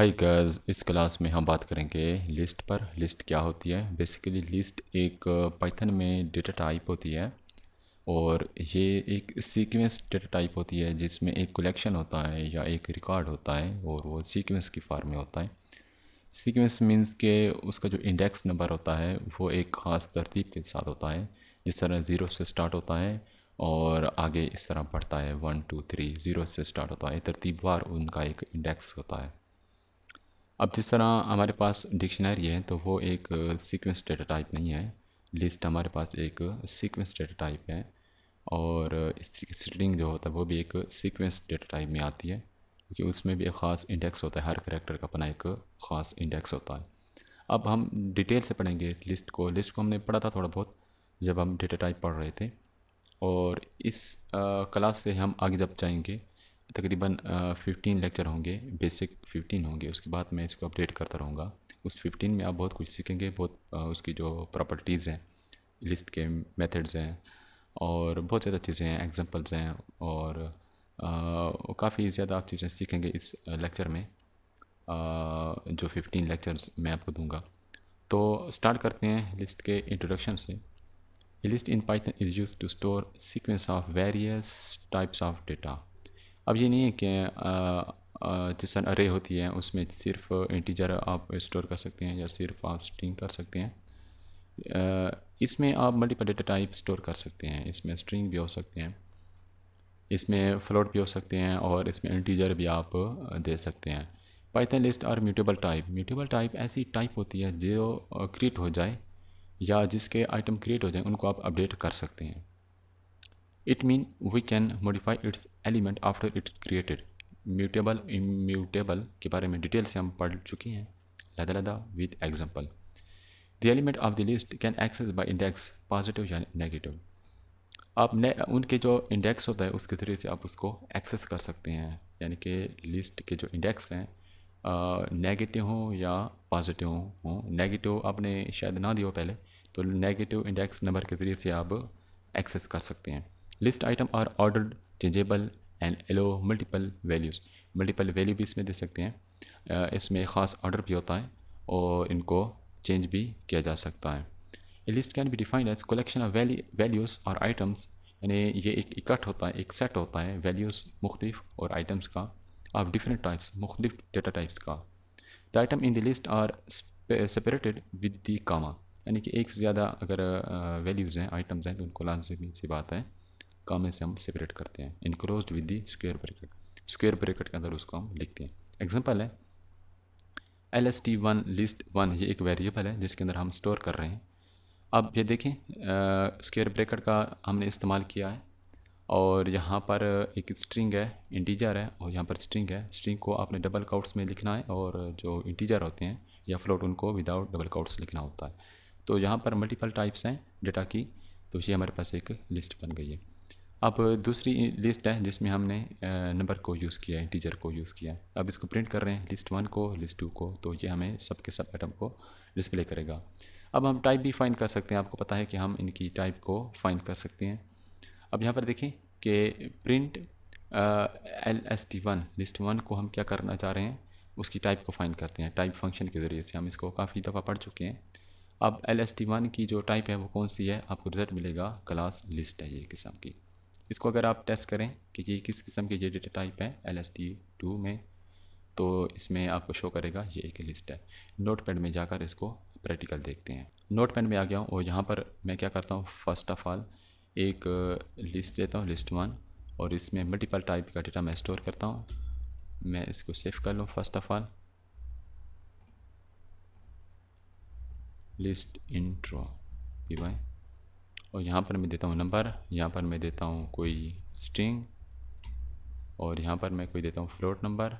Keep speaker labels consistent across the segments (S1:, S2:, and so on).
S1: हाय गर्ज इस क्लास में हम बात करेंगे लिस्ट पर लिस्ट क्या होती है बेसिकली लिस्ट एक पाइथन uh, में डेटा टाइप होती है और ये एक सीक्वेंस डेटा टाइप होती है जिसमें एक कलेक्शन होता है या एक रिकॉर्ड होता है और वो सीक्वेंस की फॉर्म में होता है सीक्वेंस मींस के उसका जो इंडेक्स नंबर होता है वो एक ख़ास तरतीब के साथ होता है जिस तरह ज़ीरो से स्टार्ट होता है और आगे इस तरह बढ़ता है वन टू थ्री ज़ीरो से स्टार्ट होता है तरतीबवार उनका एक इंडेक्स होता है अब जिस तरह हमारे पास डिक्शनरी है तो वो एक सीक्वेंस डेटा टाइप नहीं है लिस्ट हमारे पास एक सीक्वेंस डेटा टाइप है और इस तरीके स्ट्रिंग जो होता है वो भी एक सीक्वेंस डेटा टाइप में आती है क्योंकि उसमें भी एक ख़ास इंडेक्स होता है हर करेक्टर का अपना एक ख़ास इंडेक्स होता है अब हम डिटेल से पढ़ेंगे लिस्ट को लिस्ट को हमने पढ़ा था थोड़ा बहुत जब हम डेटा टाइप पढ़ रहे थे और इस क्लास से हम आगे जब जाएंगे तकरीबन फिफ्टीन लेक्चर होंगे बेसिक फिफ्टीन होंगे उसके बाद मैं इसको अपडेट करता रहूँगा उस फिफ्टीन में आप बहुत कुछ सीखेंगे बहुत उसकी जो प्रॉपर्टीज़ हैं लिस्ट के मेथड्स हैं और बहुत ज़्यादा चीज़ें हैं एग्जांपल्स हैं और काफ़ी ज़्यादा आप चीज़ें सीखेंगे इस लेक्चर में आ, जो फिफ्टीन लेक्चर्स मैं आपको दूंगा तो स्टार्ट करते हैं लिस्ट के इंट्रोडक्शन से list in Python is use to store sequence of various types of data अब ये नहीं है कि जिस अरे होती है उसमें सिर्फ इंटीजर आप स्टोर कर सकते हैं या सिर्फ आप स्ट्रिंग कर सकते हैं इसमें आप मल्टीपल डेटा टाइप स्टोर कर सकते हैं इसमें स्ट्रिंग भी हो सकते हैं इसमें फ्लोट भी हो सकते हैं और इसमें इंटीजर भी आप दे सकते हैं पाइथन लिस्ट और म्यूटेबल टाइप म्यूटेबल टाइप ऐसी टाइप होती है जो क्रिएट हो जाए या जिसके आइटम क्रिएट हो जाए उनको आप अपडेट कर सकते हैं It means we can modify its element after it's created. Mutable immutable के बारे में डिटेल से हम पढ़ चुके हैं लदा लदा with example the element of the list can access by index positive या नेगेटिव आप ने उनके जो इंडेक्स होता है उसके ज़रिए से आप उसको एक्सेस कर सकते हैं यानी कि लिस्ट के जो इंडेक्स हैं नेगेटिव हों या पॉजिटिव हों नेगेटिव आपने शायद ना दिया पहले तो नेगेटिव इंडेक्स नंबर के ज़रिए से आप एक्सेस कर सकते हैं list item are ordered changeable and allow multiple values multiple value भी इसमें दे सकते हैं इसमें ख़ास ऑर्डर भी होता है और इनको चेंज भी किया जा सकता है a list can be defined as collection of values और आइटम्स यानी ये एक इकट्ठ होता है एक सेट होता है वैल्यूज़ मुख्तफ और आइटम्स का आप डिफरेंट टाइप्स मुख्तफ डेटा टाइप्स का the item in the list are separated with the comma यानी कि एक से ज़्यादा अगर वैल्यूज़ हैं आइटम्स हैं तो उनको लाजमी सी बात है कॉमे से हम सेपरेट करते हैं enclose with the square bracket square bracket के अंदर उसको हम लिखते हैं एग्जाम्पल है L S T one list one ये एक वेरिएबल है जिसके अंदर हम स्टोर कर रहे हैं अब ये देखें स्क्वेयर ब्रैकेट का हमने इस्तेमाल किया है और यहाँ पर एक स्ट्रिंग है इंटीजर है और यहाँ पर स्ट्रिंग है स्ट्रिंग को आपने डबल काउट्स में लिखना है और जो इंटीजर होते हैं या फ्लोट उनको विदाउट डबल काउट्स लिखना होता है तो यहाँ पर मल्टीपल टाइप्स हैं डेटा की तो ये हमारे पास एक लिस्ट बन गई है अब दूसरी लिस्ट है जिसमें हमने नंबर को यूज़ किया है टीचर को यूज़ किया है अब इसको प्रिंट कर रहे हैं लिस्ट वन को लिस्ट टू को तो ये हमें सब आइटम सब आइटम को डिस्प्ले करेगा अब हम टाइप भी फाइंड कर सकते हैं आपको पता है कि हम इनकी टाइप को फाइंड कर सकते हैं अब यहाँ पर देखें कि print L S T one list one को हम क्या करना चाह रहे हैं उसकी टाइप को फाइंड करते हैं टाइप फंक्शन के ज़रिए से हम इसको काफ़ी दफ़ा पढ़ चुके हैं अब एल एस टी वन की जो टाइप है वो कौन सी है आपको रिजल्ट मिलेगा क्लास लिस्ट है ये किस्म की इसको अगर आप टेस्ट करें कि ये किस किस्म के ये डेटा टाइप है एल एस टी टू में तो इसमें आपको शो करेगा ये एक लिस्ट है नोट पैड में जाकर इसको प्रैक्टिकल देखते हैं नोट पैड में आ गया हूँ और यहाँ पर मैं क्या करता हूँ फर्स्ट ऑफ ऑल एक लिस्ट देता हूँ लिस्ट वन और इसमें मल्टीपल टाइप का डेटा मैं स्टोर करता हूँ मैं इसको सेव कर लूँ first of all list intro P Y और यहाँ पर मैं देता हूँ नंबर यहाँ पर मैं देता हूँ कोई स्ट्रिंग और यहाँ पर मैं कोई देता हूँ फ्लोट नंबर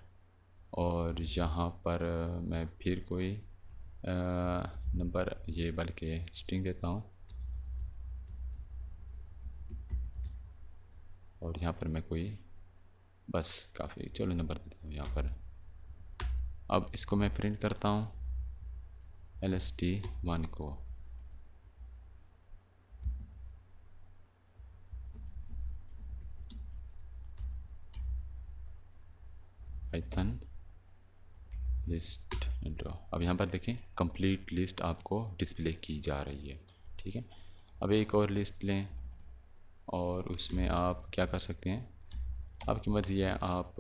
S1: और यहाँ पर मैं फिर कोई नंबर ये बल्कि स्ट्रिंग देता हूँ और यहाँ पर मैं कोई बस काफ़ी चलो नंबर देता हूँ यहाँ पर अब इसको मैं प्रिंट करता हूँ एल एस टी वन को पाइथन लिस्ट इंट्रो अब यहाँ पर देखें कंप्लीट लिस्ट आपको डिस्प्ले की जा रही है ठीक है अब एक और लिस्ट लें और उसमें आप क्या कर सकते हैं आपकी मर्ज़ी है आप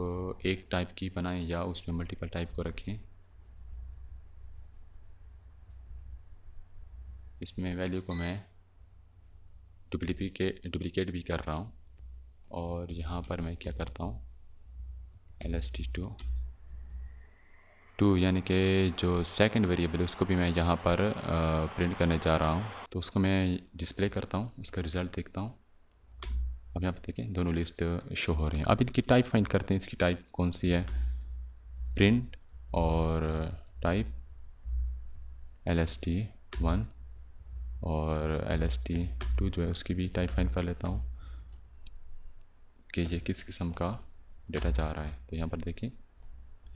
S1: एक टाइप की बनाएं या उसमें मल्टीपल टाइप को रखें इसमें वैल्यू को मैं डुप्लीकेट डुप्लीकेट भी कर रहा हूँ और यहाँ पर मैं क्या करता हूँ L S T two two यानी कि जो सेकंड वेरिएबल है उसको भी मैं यहाँ पर प्रिंट करने जा रहा हूँ तो उसको मैं डिस्प्ले करता हूँ उसका रिज़ल्ट देखता हूँ अब यहाँ पर देखें दोनों लिस्ट शो हो रहे हैं अब इनकी टाइप फाइंड करते हैं इसकी टाइप कौन सी है प्रिंट और type L S T one और एल एस टी टू जो है उसकी भी टाइप फाइंड कर लेता हूँ कि ये किस किस्म का डेटा जा रहा है तो यहाँ पर देखिए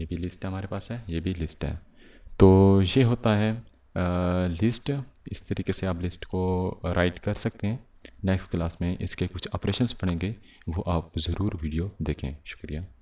S1: ये भी लिस्ट हमारे पास है ये भी लिस्ट है तो ये होता है लिस्ट इस तरीके से आप लिस्ट को राइट कर सकते हैं नेक्स्ट क्लास में इसके कुछ ऑपरेशंस पढ़ेंगे वो आप ज़रूर वीडियो देखें शुक्रिया